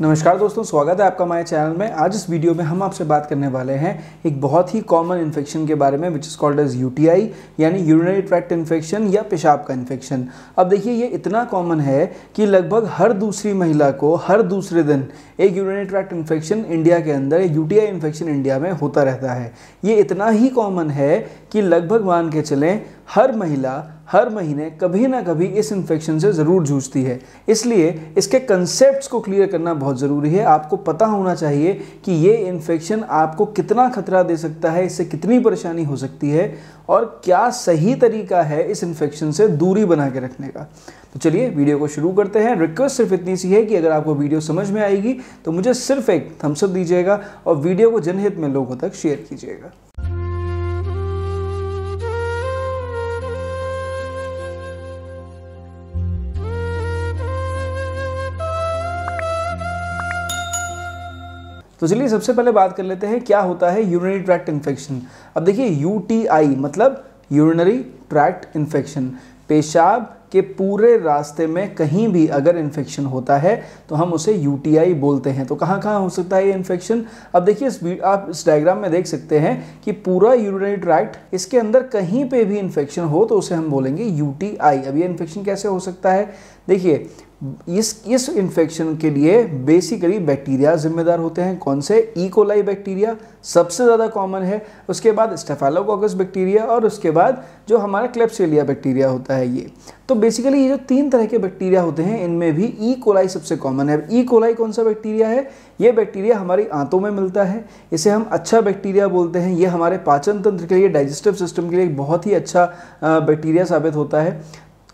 नमस्कार दोस्तों स्वागत है आपका हमारे चैनल में आज इस वीडियो में हम आपसे बात करने वाले हैं एक बहुत ही कॉमन इन्फेक्शन के बारे में which is called as UTI यानी यूरिनरी ट्रैक्ट इन्फेक्शन या पेशाब का इन्फेक्शन अब देखिए ये इतना कॉमन है कि लगभग हर दूसरी महिला को हर दूसरे दिन एक यूरिनरी ट्रैक्ट इन्फेक्शन इंडिया के अंदर यू यूटीआई इन्फेक्शन इंडिया में होता रहता है ये इतना ही कॉमन है कि लगभग मान के चलें हर महिला हर महीने कभी ना कभी इस इन्फेक्शन से ज़रूर जूझती है इसलिए इसके कंसेप्ट को क्लियर करना बहुत ज़रूरी है आपको पता होना चाहिए कि ये इन्फेक्शन आपको कितना खतरा दे सकता है इससे कितनी परेशानी हो सकती है और क्या सही तरीका है इस इन्फेक्शन से दूरी बना के रखने का तो चलिए वीडियो को शुरू करते हैं रिक्वेस्ट सिर्फ इतनी सी है कि अगर आपको वीडियो समझ में आएगी तो मुझे सिर्फ एक थम्सअप दीजिएगा और वीडियो को जनहित में लोगों तक शेयर कीजिएगा तो चलिए सबसे पहले बात कर लेते हैं क्या होता है यूरिनरी ट्रैक्ट इन्फेक्शन अब देखिए यू मतलब यूरिनरी ट्रैक्ट इन्फेक्शन पेशाब के पूरे रास्ते में कहीं भी अगर इन्फेक्शन होता है तो हम उसे यूटीआई बोलते हैं तो कहाँ कहाँ हो सकता है ये इन्फेक्शन अब देखिए इस आप इस डायग्राम में देख सकते हैं कि पूरा यूरिनरी ट्रैक्ट इसके अंदर कहीं पे भी इन्फेक्शन हो तो उसे हम बोलेंगे यूटीआई अब ये इन्फेक्शन कैसे हो सकता है देखिए इस इस इन्फेक्शन के लिए बेसिकली बैक्टीरिया जिम्मेदार होते हैं कौन से ईकोलाई e. बैक्टीरिया सबसे ज़्यादा कॉमन है उसके बाद स्टेफेलोकॉकस बैक्टीरिया और उसके बाद जो हमारा क्लेप्सिलिया बैक्टीरिया होता है ये तो बेसिकली ये जो तीन तरह के बैक्टीरिया होते हैं इनमें भी ई e. कोलाई सबसे कॉमन है ई कोलाई e. कौन सा बैक्टीरिया है ये बैक्टीरिया हमारी आंतों में मिलता है इसे हम अच्छा बैक्टीरिया बोलते हैं ये हमारे पाचन तंत्र के लिए डाइजेस्टिव सिस्टम के लिए बहुत ही अच्छा बैक्टीरिया साबित होता है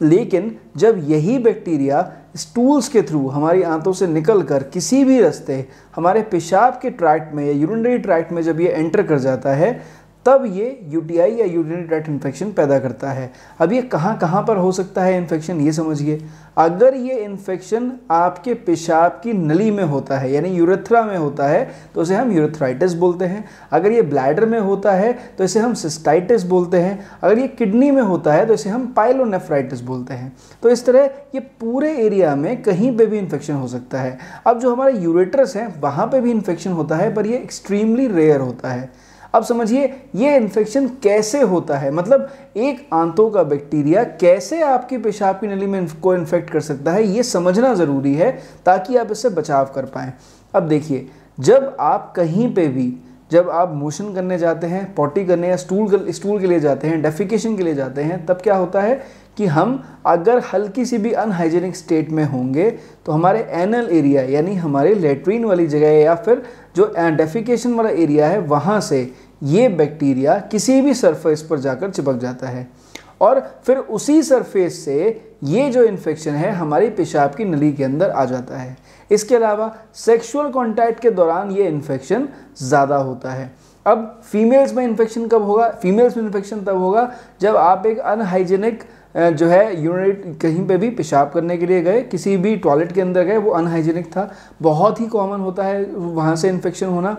लेकिन जब यही बैक्टीरिया स्टूल्स के थ्रू हमारी आंतों से निकल कर किसी भी रास्ते हमारे पेशाब के ट्रैक्ट में या यूरिनरी ट्रैक्ट में जब ये एंटर कर जाता है तब ये यूटीआई या यूरिनरी ट्रैक्ट इन्फेक्शन पैदा करता है अब ये कहाँ कहाँ पर हो सकता है इन्फेक्शन ये समझिए अगर ये इन्फेक्शन आपके पेशाब की नली में होता है यानी यूरेथ्रा में होता है तो उसे हम यूरेथ्राइटिस बोलते हैं अगर ये ब्लैडर में होता है तो इसे हम सिस्टाइटिस बोलते हैं अगर ये किडनी में होता है तो इसे हम पाइलोनेफ्राइटिस तो बोलते हैं तो इस तरह ये पूरे एरिया में कहीं पर भी इन्फेक्शन हो सकता है अब जो हमारे यूरेटरस हैं वहाँ पर भी इन्फेक्शन होता है पर यह एक्सट्रीमली रेयर होता है अब समझिए ये इन्फेक्शन कैसे होता है मतलब एक आंतों का बैक्टीरिया कैसे आपकी पेशाब की नली में को इन्फेक्ट कर सकता है ये समझना ज़रूरी है ताकि आप इससे बचाव कर पाएँ अब देखिए जब आप कहीं पर भी जब आप मोशन करने जाते हैं पॉटी करने या स्टूल कर, स्टूल के लिए जाते हैं डेफिकेशन के लिए जाते हैं तब क्या होता है कि हम अगर हल्की सी भी अनहाइजेनिक स्टेट में होंगे तो हमारे एनल एरिया यानी हमारे लेट्रीन वाली जगह या फिर जो डेफिकेशन वाला एरिया है वहाँ से ये बैक्टीरिया किसी भी सरफेस पर जाकर चिपक जाता है और फिर उसी सरफेस से ये जो इन्फेक्शन है हमारी पेशाब की नली के अंदर आ जाता है इसके अलावा सेक्सुअल कॉन्टैक्ट के दौरान ये इन्फेक्शन ज़्यादा होता है अब फीमेल्स में इन्फेक्शन कब होगा फीमेल्स में इन्फेक्शन तब होगा जब आप एक अनहाइजेनिक जो है यूनिट कहीं पे भी पेशाब करने के लिए गए किसी भी टॉयलेट के अंदर गए वो अनहाइजेनिक था बहुत ही कॉमन होता है वहाँ से इन्फेक्शन होना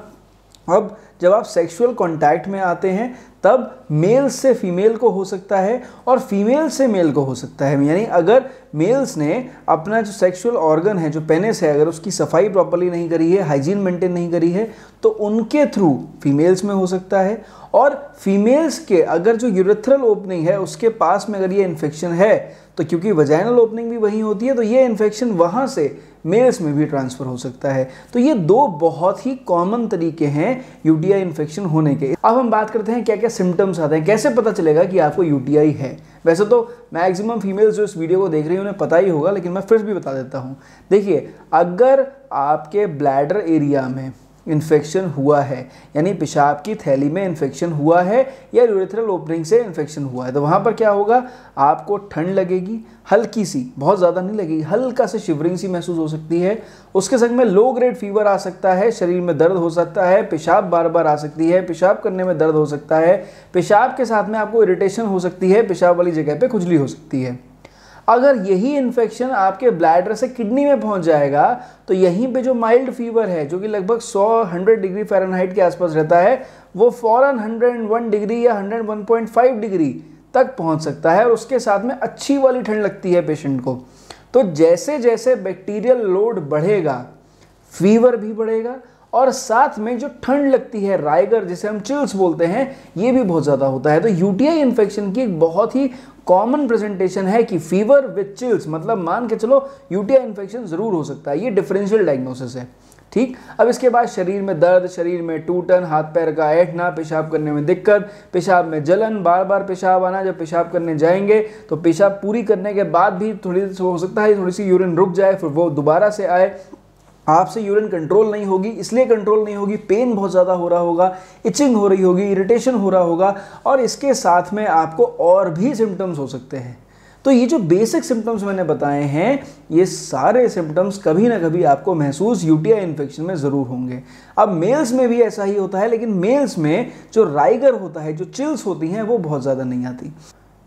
अब जब आप सेक्सुअल कॉन्टैक्ट में आते हैं तब मेल से फीमेल को हो सकता है और फीमेल से मेल को हो सकता है यानी अगर मेल्स ने अपना जो सेक्सुअल ऑर्गन है जो पेनिस है अगर उसकी सफाई प्रॉपरली नहीं करी है हाइजीन मेंटेन नहीं करी है तो उनके थ्रू फीमेल्स में हो सकता है और फीमेल्स के अगर जो यूरेथ्रल ओपनिंग है उसके पास में अगर ये इन्फेक्शन है तो क्योंकि वजाइनल ओपनिंग भी वहीं होती है तो ये इन्फेक्शन वहाँ से मेल्स में भी ट्रांसफ़र हो सकता है तो ये दो बहुत ही कॉमन तरीके हैं यूटीआई इन्फेक्शन होने के अब हम बात करते हैं क्या क्या सिम्टम्स आते हैं कैसे पता चलेगा कि आपको यूटीआई है वैसे तो मैक्सिमम फीमेल्स जो इस वीडियो को देख रही हैं उन्हें पता ही होगा लेकिन मैं फिर भी बता देता हूँ देखिए अगर आपके ब्लैडर एरिया में इन्फेक्शन हुआ है यानी पेशाब की थैली में इन्फेक्शन हुआ है या यूरेथ्रल ओपनिंग से इन्फेक्शन हुआ है तो वहाँ पर क्या होगा आपको ठंड लगेगी हल्की सी बहुत ज़्यादा नहीं लगेगी हल्का से शिवरिंग सी महसूस हो सकती है उसके संग में लो ग्रेड फीवर आ सकता है शरीर में दर्द हो सकता है पेशाब बार बार आ सकती है पेशाब करने में दर्द हो सकता है पेशाब के साथ में आपको इरिटेशन हो सकती है पेशाब वाली जगह पर खुजली हो सकती है अगर यही इन्फेक्शन आपके ब्लैडर से किडनी में पहुंच जाएगा तो यहीं पे जो माइल्ड फीवर है जो कि लगभग 100 100 डिग्री फ़ारेनहाइट के आसपास रहता है वो फ़ौरन 101 डिग्री या 101.5 डिग्री तक पहुंच सकता है और उसके साथ में अच्छी वाली ठंड लगती है पेशेंट को तो जैसे जैसे बैक्टीरियल लोड बढ़ेगा फीवर भी बढ़ेगा और साथ में जो ठंड लगती है रायगर जिसे हम चिल्स बोलते हैं ये भी बहुत ज़्यादा होता है तो यूटीआई इन्फेक्शन की एक बहुत ही कॉमन प्रेजेंटेशन है कि फीवर विथ चिल्स मतलब मान के चलो यूटीआई इन्फेक्शन ज़रूर हो सकता है ये डिफरेंशियल डायग्नोसिस है ठीक अब इसके बाद शरीर में दर्द शरीर में टूटन हाथ पैर का ऐठना पेशाब करने में दिक्कत पेशाब में जलन बार बार पेशाब आना जब पेशाब करने जाएंगे तो पेशाब पूरी करने के बाद भी थोड़ी हो सकता है थोड़ी सी यूरिन रुक जाए फिर वो दोबारा से आए आपसे यूरिन कंट्रोल नहीं होगी इसलिए कंट्रोल नहीं होगी पेन बहुत ज़्यादा हो रहा होगा इचिंग हो रही होगी इरिटेशन हो रहा होगा और इसके साथ में आपको और भी सिम्टम्स हो सकते हैं तो ये जो बेसिक सिम्टम्स मैंने बताए हैं ये सारे सिम्टम्स कभी ना कभी आपको महसूस यूटीआई इन्फेक्शन में ज़रूर होंगे अब मेल्स में भी ऐसा ही होता है लेकिन मेल्स में जो राइगर होता है जो चिल्स होती हैं वो बहुत ज़्यादा नहीं आती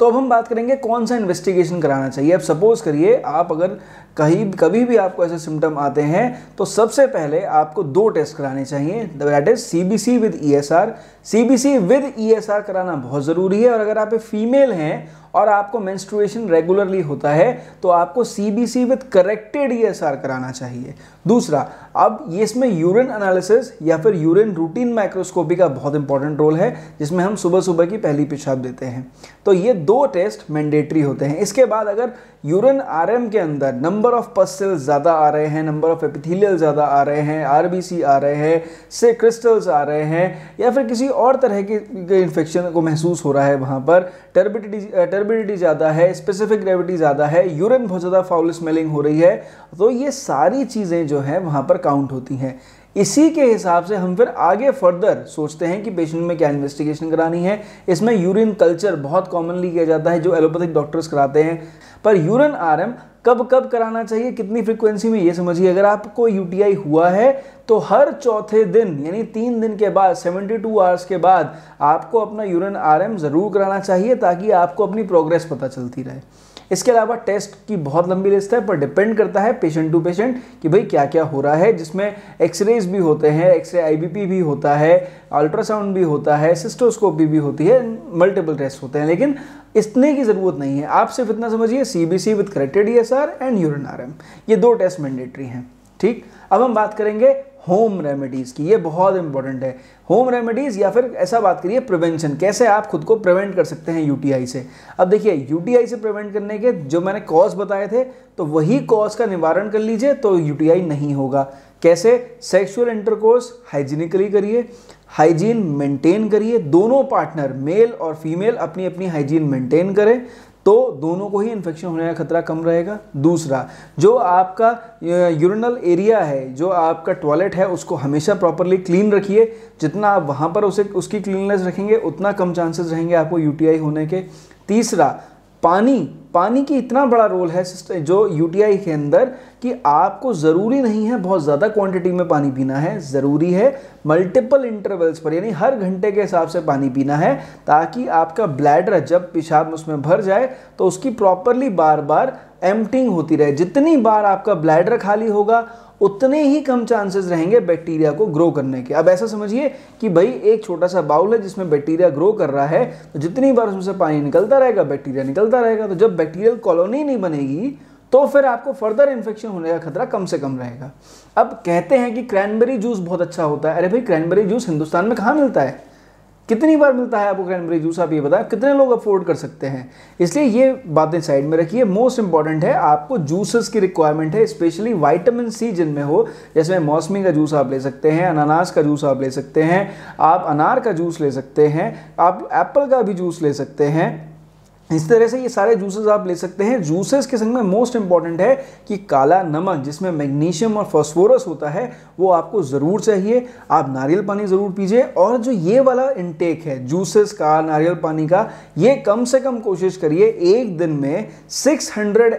तो अब हम बात करेंगे कौन सा इन्वेस्टिगेशन कराना चाहिए अब सपोज़ करिए आप अगर कहीं कभी भी आपको ऐसे सिम्टम आते हैं तो सबसे पहले आपको दो टेस्ट कराने चाहिए that is C B C with E S R C B C with E S R कराना बहुत ज़रूरी है और अगर आप फीमेल हैं और आपको मेंस्ट्रुएशन रेगुलरली होता है तो आपको C B C with corrected E S R कराना चाहिए दूसरा अब ये इसमें यूरिन एनालिसिस या फिर यूरिन रूटीन माइक्रोस्कोपी का बहुत इंपॉर्टेंट रोल है जिसमें हम सुबह सुबह की पहली पेशाब देते हैं तो ये दो टेस्ट मैंडेटरी होते हैं इसके बाद अगर यूरिन आर के अंदर नंबर नंबर ऑफ पस्सिल ज़्यादा आ रहे हैं नंबर ऑफ एपिथेलियल ज़्यादा आ रहे हैं आरबीसी आ रहे हैं से क्रिस्टल्स आ रहे हैं या फिर किसी और तरह के इन्फेक्शन को महसूस हो रहा है वहां पर टर्बिडिटी टर्बिडिटी ज़्यादा है स्पेसिफिक ग्रेविटी ज़्यादा है यूरिन बहुत ज़्यादा फाउल स्मेलिंग हो रही है तो ये सारी चीज़ें जो है वहां पर काउंट होती हैं इसी के हिसाब से हम फिर आगे फर्दर सोचते हैं कि पेशेंट में क्या इन्वेस्टिगेशन करानी है इसमें यूरिन कल्चर बहुत कॉमनली किया जाता है जो एलोपैथिक डॉक्टर्स कराते हैं पर यूरिन आरएम कब कब कराना चाहिए कितनी फ्रिक्वेंसी में ये समझिए अगर आपको यूटीआई हुआ है तो हर चौथे दिन यानी तीन दिन के बाद 72 टू आवर्स के बाद आपको अपना यूरिन आरएम ज़रूर कराना चाहिए ताकि आपको अपनी प्रोग्रेस पता चलती रहे इसके अलावा टेस्ट की बहुत लंबी लिस्ट है पर डिपेंड करता है पेशेंट टू पेशेंट कि भाई क्या क्या हो रहा है जिसमें एक्सरेज भी होते हैं एक्सरे आईबीपी भी होता है अल्ट्रासाउंड भी होता है सिस्टोस्कोपी भी होती है मल्टीपल टेस्ट होते हैं लेकिन इतने की ज़रूरत नहीं है आप सिर्फ इतना समझिए C B C with corrected E S R and urine R M ये दो टेस्ट मैंडेटरी हैं ठीक अब हम बात करेंगे होम रेमेडीज़ की ये बहुत इंपॉर्टेंट है होम रेमेडीज़ या फिर ऐसा बात करिए प्रिवेंशन कैसे आप खुद को प्रिवेंट कर सकते हैं यूटीआई से अब देखिए यूटीआई से प्रिवेंट करने के जो मैंने कॉज बताए थे तो वही कॉज का निवारण कर लीजिए तो यूटीआई नहीं होगा कैसे सेक्सुअल इंटरकोर्स हाइजीनिकली करिए हाइजीन मेंटेन करिए दोनों पार्टनर मेल और फीमेल अपनी अपनी हाइजीन मेंटेन करें तो दोनों को ही इन्फेक्शन होने का खतरा कम रहेगा दूसरा जो आपका यूरिनल एरिया है जो आपका टॉयलेट है उसको हमेशा प्रॉपरली क्लीन रखिए जितना आप वहाँ पर उसे उसकी क्लीननेस रखेंगे उतना कम चांसेस रहेंगे आपको यूटीआई होने के तीसरा पानी पानी की इतना बड़ा रोल है जो यूटीआई के अंदर कि आपको ज़रूरी नहीं है बहुत ज़्यादा क्वांटिटी में पानी पीना है ज़रूरी है मल्टीपल इंटरवल्स पर यानी हर घंटे के हिसाब से पानी पीना है ताकि आपका ब्लैडर जब पेशाब उसमें भर जाए तो उसकी प्रॉपरली बार बार एम्पटिंग होती रहे जितनी बार आपका ब्लैडर खाली होगा उतने ही कम चांसेस रहेंगे बैक्टीरिया को ग्रो करने के अब ऐसा समझिए कि भाई एक छोटा सा बाउल है जिसमें बैक्टीरिया ग्रो कर रहा है तो जितनी बार उसमें से पानी निकलता रहेगा बैक्टीरिया निकलता रहेगा तो जब बैक्टीरियल कॉलोनी नहीं बनेगी तो फिर आपको फर्दर इन्फेक्शन होने का खतरा कम से कम रहेगा अब कहते हैं कि क्रैनबेरी जूस बहुत अच्छा होता है अरे भाई क्रैनबेरी जूस हिंदुस्तान में कहाँ मिलता है कितनी बार मिलता है आपको क्रैनबेरी जूस आप ये बताएं कितने लोग अफोर्ड कर सकते हैं इसलिए ये बातें साइड में रखिए मोस्ट इंपॉर्टेंट है आपको जूसेस की रिक्वायरमेंट है स्पेशली वाइटामिन सी जिनमें हो जैसे मौसमी का जूस आप ले सकते हैं अनानास का जूस आप ले सकते हैं आप अनार का जूस ले सकते हैं आप एप्पल का भी जूस ले सकते हैं इस तरह से ये सारे जूसेस आप ले सकते हैं जूसेस के संग में मोस्ट इंपॉर्टेंट है कि काला नमक जिसमें मैग्नीशियम और फॉस्फोरस होता है वो आपको ज़रूर चाहिए आप नारियल पानी ज़रूर पीजिए और जो ये वाला इनटेक है जूसेस का नारियल पानी का ये कम से कम कोशिश करिए एक दिन में 600 हंड्रेड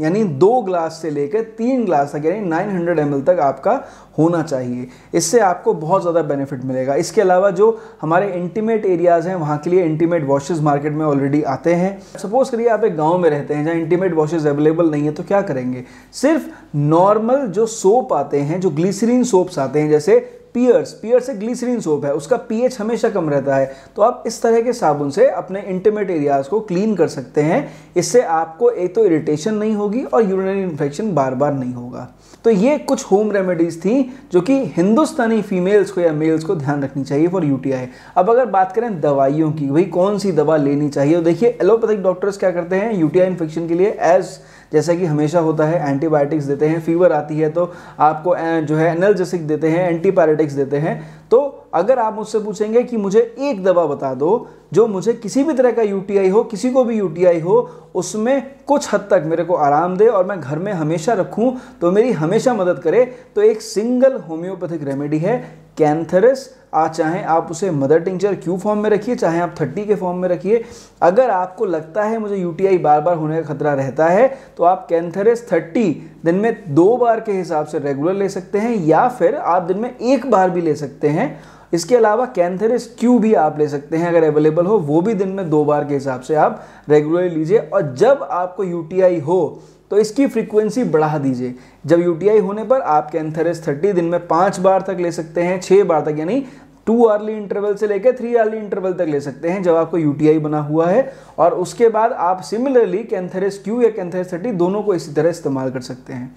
यानी दो ग्लास से लेकर तीन ग्लास तक यानी नाइन हंड्रेड तक आपका होना चाहिए इससे आपको बहुत ज़्यादा बेनिफिट मिलेगा इसके अलावा जो हमारे इंटीमेट एरियाज़ हैं वहाँ के लिए इंटीमेट वॉशेज़ मार्केट में ऑलरेडी आते हैं सपोज़ करिए आप एक गाँव में रहते हैं जहाँ इंटीमेट वॉशेज़ अवेलेबल नहीं है तो क्या करेंगे सिर्फ नॉर्मल जो सोप आते हैं जो ग्लिसरीन सोप्स आते हैं जैसे पियर्स पियर्स एक ग्लिसरीन सोप है उसका पीएच हमेशा कम रहता है तो आप इस तरह के साबुन से अपने इंटीमेट एरियाज को क्लीन कर सकते हैं इससे आपको एक तो इरिटेशन नहीं होगी और यूरिनरी इन्फेक्शन बार बार नहीं होगा तो ये कुछ होम रेमेडीज़ थी जो कि हिंदुस्तानी फीमेल्स को या मेल्स को ध्यान रखनी चाहिए फॉर यूटीआई अब अगर बात करें दवाइयों की भाई कौन सी दवा लेनी चाहिए देखिए एलोपैथिक डॉक्टर्स क्या करते हैं यूटीआई इन्फेक्शन के लिए एज़ जैसा कि हमेशा होता है एंटीबायोटिक्स देते हैं फीवर आती है तो आपको जो है एनर्जेसिक देते हैं एंटीबायोटिक्स देते हैं तो अगर आप मुझसे पूछेंगे कि मुझे एक दवा बता दो जो मुझे किसी भी तरह का यूटीआई हो किसी को भी यूटीआई हो उसमें कुछ हद तक मेरे को आराम दे और मैं घर में हमेशा रखूं तो मेरी हमेशा मदद करे तो एक सिंगल होम्योपैथिक रेमेडी है कैंथरस आ चाहे आप उसे मदर टिंचर क्यू फॉर्म में रखिए चाहे आप थर्टी के फॉर्म में रखिए अगर आपको लगता है मुझे यूटीआई बार बार होने का खतरा रहता है तो आप कैंथरिस थर्टी दिन में दो बार के हिसाब से रेगुलर ले सकते हैं या फिर आप दिन में एक बार भी ले सकते हैं हैं इसके अलावा कैंथेरिस क्यू भी आप ले सकते हैं अगर अवेलेबल हो वो भी दिन में दो बार के हिसाब से आप रेगुलरली लीजिए और जब आपको यूटीआई हो तो इसकी फ्रीक्वेंसी बढ़ा दीजिए जब यूटीआई होने पर आप कैंथेरिस थर्टी दिन में पाँच बार तक ले सकते हैं छः बार तक यानी टू आर्ली इंटरवल से लेकर थ्री आर्ली इंटरवल तक ले सकते हैं जब आपको यू बना हुआ है और उसके बाद आप सिमिलरली कैंथेरिस क्यू या कैंथेरिस थर्टी दोनों को इसी तरह इस्तेमाल कर सकते हैं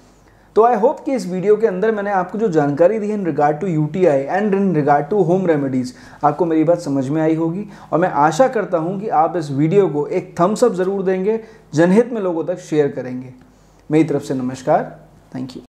तो आई होप कि इस वीडियो के अंदर मैंने आपको जो जानकारी दी है in regard to you and in regard to home remedies आपको मेरी बात समझ में आई होगी और मैं आशा करता हूँ कि आप इस वीडियो को एक थम्सअप ज़रूर देंगे जनहित में लोगों तक शेयर करेंगे मेरी तरफ से नमस्कार थैंक यू